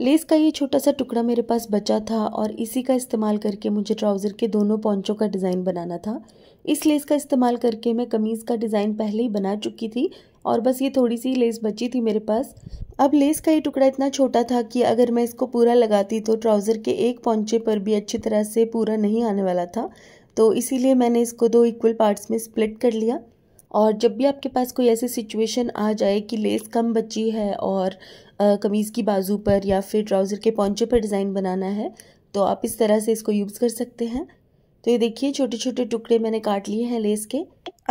less का ये छोटा सा टुकड़ा मेरे पास बचा था और इसी का इस्तेमाल करके मुझे ट्राउज़र के दोनों पॉन्चों का डिज़ाइन बनाना था इस लेस का इस्तेमाल करके मैं कमीज़ का डिज़ाइन पहले ही बना चुकी थी और बस ये थोड़ी सी लेस बची थी मेरे पास अब लेस का ये टुकड़ा इतना छोटा था कि अगर मैं इसको पूरा लगाती तो ट्राउज़र के एक पौचे पर भी अच्छी तरह से पूरा नहीं आने वाला था तो इसीलिए मैंने इसको दो इक्वल पार्ट्स में स्प्लिट कर लिया और जब भी आपके पास कोई ऐसी सिचुएशन आ जाए कि लेस कम बची है और कमीज़ की बाजू पर या फिर ट्राउज़र के पौचे पर डिज़ाइन बनाना है तो आप इस तरह से इसको यूज़ कर सकते हैं तो ये देखिए छोटे छोटे टुकड़े मैंने काट लिए हैं लेस के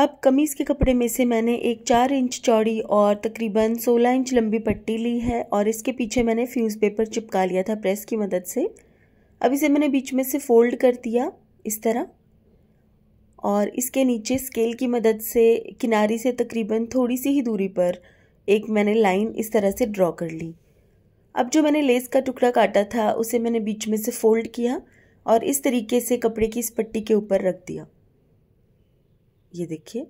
अब कमीज़ के कपड़े में से मैंने एक चार इंच चौड़ी और तकरीबन सोलह इंच लंबी पट्टी ली है और इसके पीछे मैंने फ्यूज़ पेपर चिपका लिया था प्रेस की मदद से अब इसे मैंने बीच में से फोल्ड कर दिया इस तरह और इसके नीचे स्केल की मदद से किनारी से तकरीबन थोड़ी सी ही दूरी पर एक मैंने लाइन इस तरह से ड्रॉ कर ली अब जो मैंने लेस का टुकड़ा काटा था उसे मैंने बीच में से फोल्ड किया और इस तरीके से कपड़े की इस पट्टी के ऊपर रख दिया ये देखिए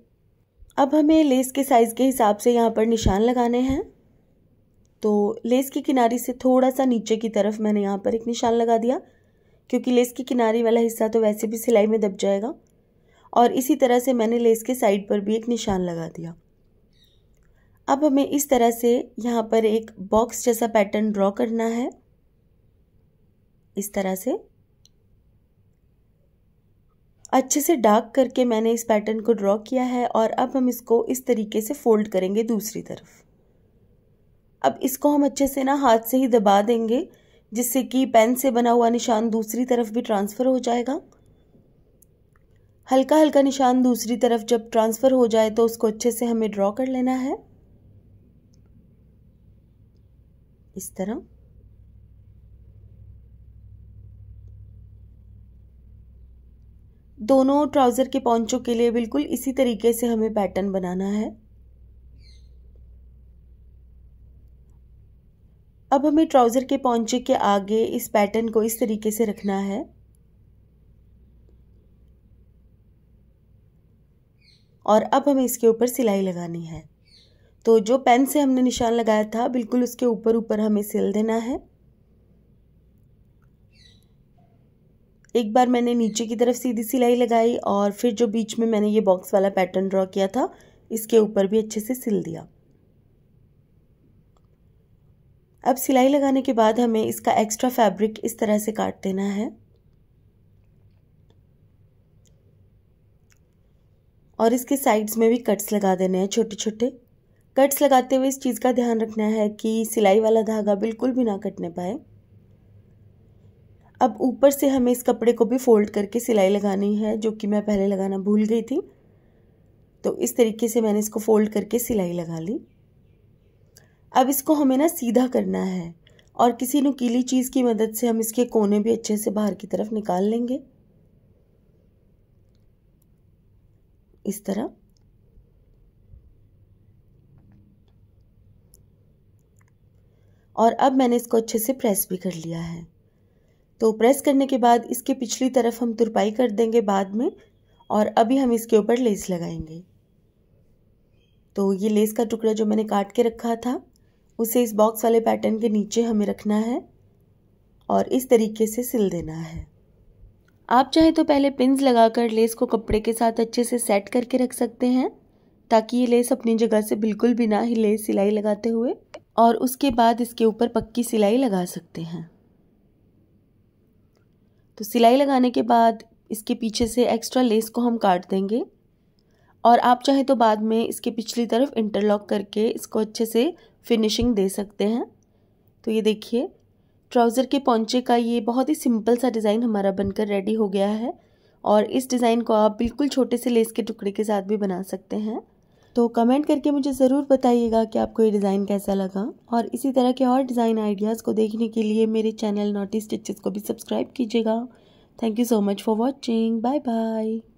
अब हमें लेस के साइज़ के हिसाब से यहाँ पर निशान लगाने हैं तो लेस की किनारी से थोड़ा सा नीचे की तरफ मैंने यहाँ पर एक निशान लगा दिया क्योंकि लेस की किनारी वाला हिस्सा तो वैसे भी सिलाई में दब जाएगा और इसी तरह से मैंने लेस के साइड पर भी एक निशान लगा दिया अब हमें इस तरह से यहाँ पर एक बॉक्स जैसा पैटर्न ड्रॉ करना है इस तरह से अच्छे से डार्क करके मैंने इस पैटर्न को ड्रॉ किया है और अब हम इसको इस तरीके से फोल्ड करेंगे दूसरी तरफ अब इसको हम अच्छे से ना हाथ से ही दबा देंगे जिससे कि पेन से बना हुआ निशान दूसरी तरफ भी ट्रांसफ़र हो जाएगा हल्का हल्का निशान दूसरी तरफ जब ट्रांसफ़र हो जाए तो उसको अच्छे से हमें ड्रॉ कर लेना है इस तरह दोनों ट्राउज़र के पॉन्चों के लिए बिल्कुल इसी तरीके से हमें पैटर्न बनाना है अब हमें ट्राउज़र के पॉन्चे के आगे इस पैटर्न को इस तरीके से रखना है और अब हमें इसके ऊपर सिलाई लगानी है तो जो पेन से हमने निशान लगाया था बिल्कुल उसके ऊपर ऊपर हमें सिल देना है एक बार मैंने नीचे की तरफ सीधी सिलाई लगाई और फिर जो बीच में मैंने ये बॉक्स वाला पैटर्न ड्रॉ किया था इसके ऊपर भी अच्छे से सिल दिया अब सिलाई लगाने के बाद हमें इसका एक्स्ट्रा फैब्रिक इस तरह से काट देना है और इसके साइड्स में भी कट्स लगा देने हैं छोटे छोटे कट्स लगाते हुए इस चीज़ का ध्यान रखना है कि सिलाई वाला धागा बिल्कुल भी ना कटने पाए अब ऊपर से हमें इस कपड़े को भी फोल्ड करके सिलाई लगानी है जो कि मैं पहले लगाना भूल गई थी तो इस तरीके से मैंने इसको फोल्ड करके सिलाई लगा ली अब इसको हमें ना सीधा करना है और किसी नुकीली चीज़ की मदद से हम इसके कोने भी अच्छे से बाहर की तरफ निकाल लेंगे इस तरह और अब मैंने इसको अच्छे से प्रेस भी कर लिया है तो प्रेस करने के बाद इसके पिछली तरफ हम तुरपाई कर देंगे बाद में और अभी हम इसके ऊपर लेस लगाएंगे तो ये लेस का टुकड़ा जो मैंने काट के रखा था उसे इस बॉक्स वाले पैटर्न के नीचे हमें रखना है और इस तरीके से सिल देना है आप चाहे तो पहले पिंस लगाकर लेस को कपड़े के साथ अच्छे से सेट करके रख सकते हैं ताकि ये लेस अपनी जगह से बिल्कुल भी ना हिले सिलाई लगाते हुए और उसके बाद इसके ऊपर पक्की सिलाई लगा सकते हैं तो सिलाई लगाने के बाद इसके पीछे से एक्स्ट्रा लेस को हम काट देंगे और आप चाहे तो बाद में इसके पिछली तरफ इंटरलॉक करके इसको अच्छे से फिनिशिंग दे सकते हैं तो ये देखिए ट्राउज़र के पौचे का ये बहुत ही सिंपल सा डिज़ाइन हमारा बनकर रेडी हो गया है और इस डिज़ाइन को आप बिल्कुल छोटे से लेस के टुकड़े के साथ भी बना सकते हैं तो कमेंट करके मुझे ज़रूर बताइएगा कि आपको ये डिज़ाइन कैसा लगा और इसी तरह के और डिज़ाइन आइडियाज़ को देखने के लिए मेरे चैनल ईस्ट स्टिचेस को भी सब्सक्राइब कीजिएगा thank you so much for watching bye bye